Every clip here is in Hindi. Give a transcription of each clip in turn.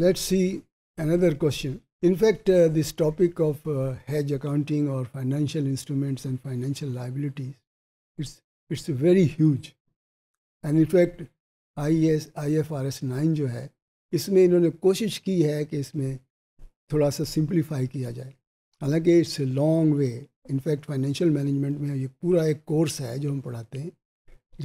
Let's see another question. In fact, uh, this topic of uh, hedge accounting or financial instruments and financial liabilities, it's, it's very huge. And in fact, IAS IFRS 9 F R S nine जो है इसमें इन्होंने कोशिश की है कि इसमें थोड़ा सा सिंप्लीफाई किया जाए हालांकि it's a long way in fact financial management में ये पूरा एक कोर्स है जो हम पढ़ाते हैं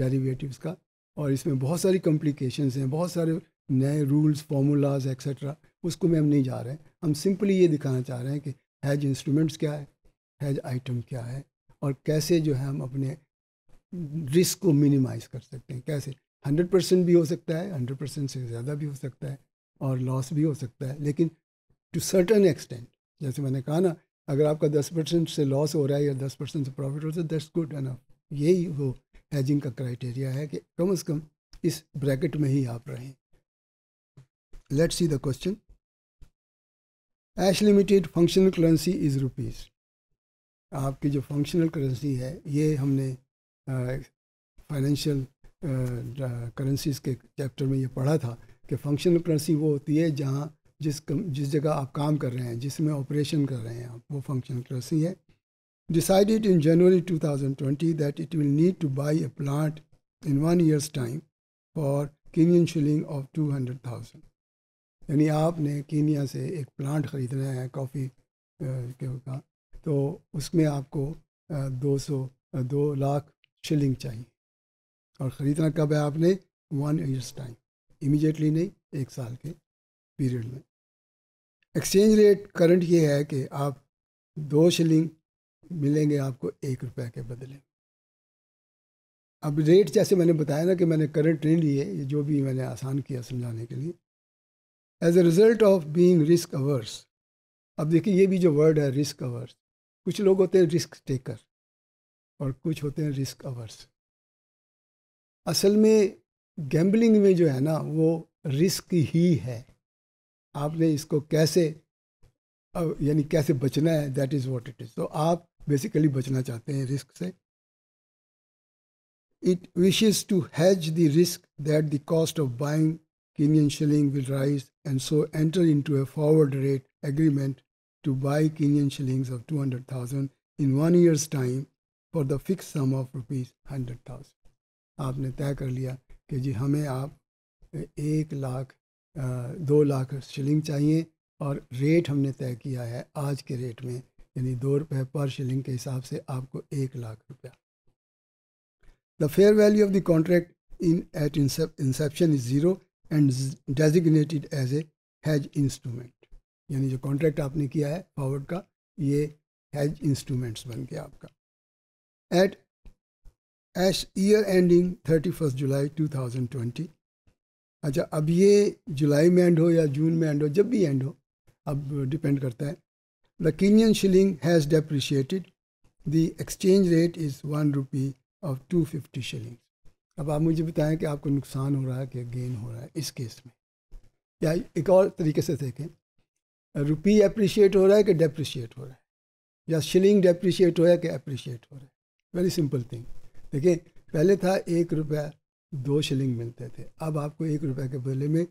डेरिवेटिव्स का और इसमें बहुत सारी कॉम्प्लिकेशंस हैं बहुत सारे नए रूल्स फार्मूलाज एक्सेट्रा उसको में हम नहीं जा रहे हैं हम सिंपली ये दिखाना चाह रहे हैं कि हैज इंस्ट्रूमेंट्स क्या है हैज आइटम क्या है और कैसे जो है हम अपने रिस्क को मिनिमाइज कर सकते हैं कैसे हंड्रेड परसेंट भी हो सकता है हंड्रेड परसेंट से ज़्यादा भी हो सकता है और लॉस भी हो सकता है लेकिन टू सर्टन एक्सटेंट जैसे मैंने कहा ना अगर आपका दस परसेंट से लॉस हो रहा है या दस परसेंट से प्रॉफिट हो रहा है दैट्स गुड एनफ यही वो हैजिंग का क्राइटेरिया है कि कम अज़ कम इस ब्रैकेट में ही आप रहें Let's see the question. Ash limited functional currency is rupees आपकी जो फंक्शनल करेंसी है ये हमने फाइनेंशियल करेंसीज के चैप्टर में ये पढ़ा था कि फंक्शनल करेंसी वो होती है जहाँ जिस जिस जगह आप काम कर रहे हैं जिसमें ऑपरेशन कर रहे हैं आप वो फंक्शनल करेंसी है decided in January 2020 that it will need to buy a plant in one years time for Kenyan shilling of two hundred thousand यानी आपने कीनिया से एक प्लांट ख़रीदना है कॉफ़ी का तो उसमें आपको दो सौ दो लाख शिलिंग चाहिए और ख़रीदना कब है आपने वन ईयर्स टाइम इमीजिएटली नहीं एक साल के पीरियड में एक्सचेंज रेट करंट ये है कि आप दो शिलिंग मिलेंगे आपको एक रुपए के बदले अब रेट जैसे मैंने बताया ना कि मैंने करंट नहीं लिए जो भी मैंने आसान किया समझाने के लिए as a result of being risk averse अब देखिए ये भी जो वर्ड है रिस्क अवर्स कुछ लोग होते हैं रिस्क टेकर और कुछ होते हैं रिस्क अवर्स असल में गैम्बलिंग में जो है ना वो रिस्क ही है आपने इसको कैसे यानी कैसे बचना है that is what it is तो आप बेसिकली बचना चाहते हैं रिस्क से it wishes to hedge the risk that the cost of buying Kenyan shilling will rise and so enter into a forward rate agreement to buy Kenyan shillings of 200,000 in one year's time for the fixed sum of rupees 100,000. आपने तय कर लिया कि जी हमें आप एक लाख दो लाख शिलिंग चाहिए और रेट हमने तय किया है आज के रेट में यानी दो रुपये पर शिलिंग के हिसाब से आपको एक लाख रुपया the fair value of the contract in at inception is zero and designated as a hedge instrument यानी जो कॉन्ट्रैक्ट आपने किया है फॉरवर्ड का ये हैज इंस्ट्रूमेंट्स बन गया आपका at Ash year ending thirty first July two thousand twenty अच्छा अब ये जुलाई में एंड हो या जून में एंड हो जब भी एंड हो अब डिपेंड करता है the Kenyan shilling has depreciated the exchange rate is one rupee of two fifty shillings अब आप मुझे बताएं कि आपको नुकसान हो रहा है कि गेन हो रहा है इस केस में या एक और तरीके से देखें रुपी अप्रिशिएट हो रहा है कि डेप्रिशिएट हो रहा है या शिलिंग डेप्रिशिएट हो रहा है कि अप्रिशिएट हो रहा है वेरी सिंपल थिंग देखिए पहले था एक रुपया दो शिलिंग मिलते थे अब आपको एक रुपये के बदले में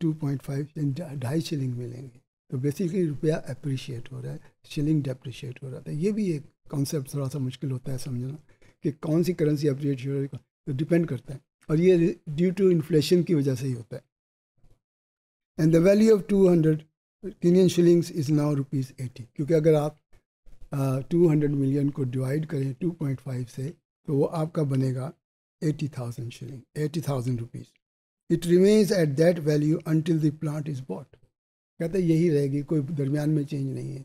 टू पॉइंट फाइव ढाई शिलिंग मिलेंगे तो बेसिकली रुपया अप्रिशिएट हो रहा है शिलिंग डेप्रिशिएट हो रहा था तो ये भी एक कॉन्सेप्ट थोड़ा सा मुश्किल होता है समझना कि कौन सी करेंसी अप्रिशिएट हो रही है तो डिपेंड करता है और ये ड्यू टू इन्फ्लेशन की वजह से ही होता है and the value of two hundred Kenyan shillings is now rupees eighty क्योंकि अगर आप टू हंड्रेड मिलियन को डिवाइड करें टू पॉइंट फाइव से तो वो आपका बनेगा eighty thousand shilling eighty thousand rupees it remains at that value until the plant is bought कहते यही रहेगी कोई दरमियान में चेंज नहीं है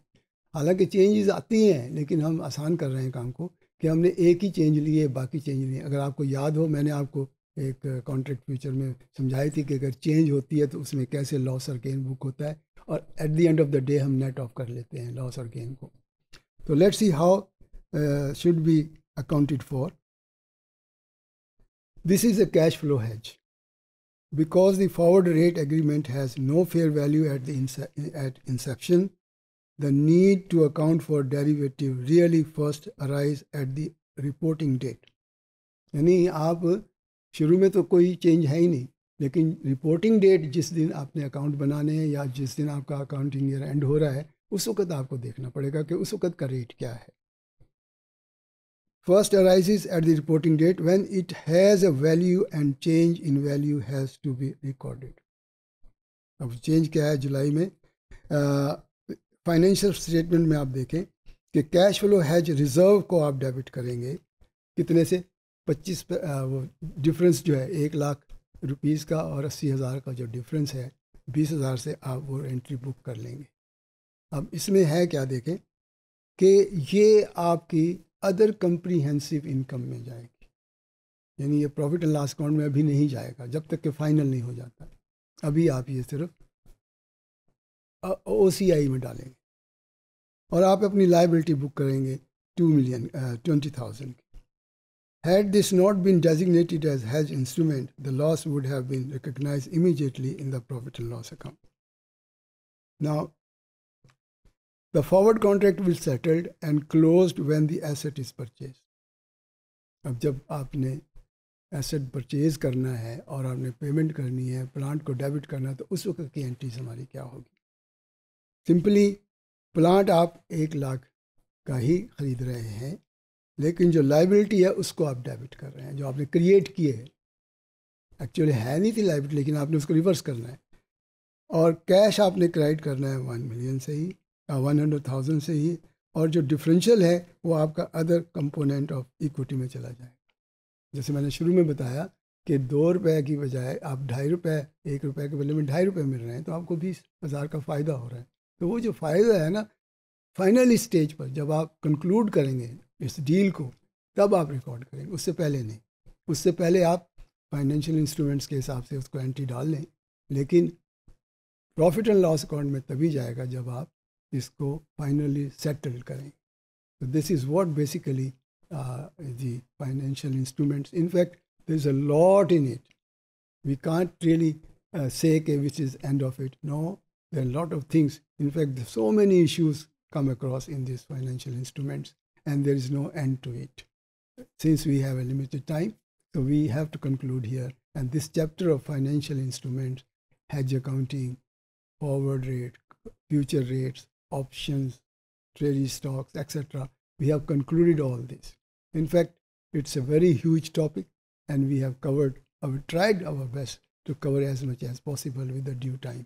हालांकि चेंजेस आती हैं लेकिन हम आसान कर रहे हैं काम को कि हमने एक ही चेंज लिए बाकी चेंज नहीं अगर आपको याद हो मैंने आपको एक कॉन्ट्रैक्ट फ्यूचर में समझाई थी कि अगर चेंज होती है तो उसमें कैसे लॉस और गेन बुक होता है और at the end of the day हम नेट ऑफ कर लेते हैं लॉस और गेन को तो let's see how should be accounted for this is a cash flow hedge because the forward rate agreement has no fair value at the at the need to account for derivative really first arise at the reporting date यानी आप शुरू में तो कोई चेंज है ही नहीं लेकिन रिपोर्टिंग डेट जिस दिन आपने अकाउंट बनाने हैं या जिस दिन आपका अकाउंटिंग ईयर एंड हो रहा है उस वक्त आपको देखना पड़ेगा कि उस वक्त का रेट क्या है first arises at the reporting date when it has a value and change in value has to be recorded अब चेंज क्या है जुलाई में फाइनेंशियल स्टेटमेंट में आप देखें कि कैश फ्लो हैज रिजर्व को आप डेबिट करेंगे कितने से पच्चीस वो डिफरेंस जो है एक लाख रुपीज़ का और अस्सी हज़ार का जो डिफरेंस है बीस हज़ार से आप वो एंट्री बुक कर लेंगे अब इसमें है क्या देखें कि ये आपकी अदर कंप्रीहेंसिव इनकम में जाएगी यानी ये प्रॉफिट एंड लॉस अकाउंट में अभी नहीं जाएगा जब तक कि फाइनल नहीं हो जाता अभी आप ये सिर्फ ओ में डालेंगे और आप अपनी लाइबिलिटी बुक करेंगे टू मिलियन ट्वेंटी थाउजेंड की had this not been designated as hedge instrument the loss would have been recognise immediately in the profit and loss account now the forward contract will settled and close when the asset is purchase अब जब आपने एसेट परचेज करना है और आपने पेमेंट करनी है प्लांट को डेबिट करना है तो उस वक्त की एंट्रीज हमारी क्या होगी सिंपली प्लांट आप एक लाख का ही खरीद रहे हैं लेकिन जो लाइबिलिटी है उसको आप डेबिट कर रहे हैं जो आपने क्रिएट किए एक्चुअली है नहीं थी लाइबिलिटी लेकिन आपने उसको रिवर्स करना है और कैश आपने क्रेडिट करना है वन मिलियन से ही वन हंड्रेड थाउजेंड से ही और जो डिफरेंशियल है वो आपका अदर कंपोनेंट ऑफ इक्विटी में चला जाएगा जैसे मैंने शुरू में बताया कि दो रुपये की बजाय आप ढाई रुपये एक रुपये के बदले में ढाई रुपये मिल रहे हैं तो आपको बीस हज़ार का फ़ायदा हो रहा है तो वो जो फ़ायदा है ना फाइनल स्टेज पर जब आप कंक्लूड करेंगे इस डील को तब आप रिकॉर्ड करेंगे उससे पहले नहीं उससे पहले आप फाइनेंशियल इंस्ट्रूमेंट्स के हिसाब से उसको एंट्री डाल लें लेकिन प्रॉफिट एंड लॉस अकाउंट में तभी जाएगा जब आप इसको फाइनली सेटल करें तो this is what basically the financial instruments In fact, there's a lot in it. We can't really uh, say okay, which is end of There are a lot of things. In fact, so many issues come across in these financial instruments, and there is no end to it. Since we have a limited time, so we have to conclude here. And this chapter of financial instruments, hedge accounting, forward rate, future rates, options, treasury stocks, etc. We have concluded all this. In fact, it's a very huge topic, and we have covered, I've tried our best to cover as much as possible with the due time.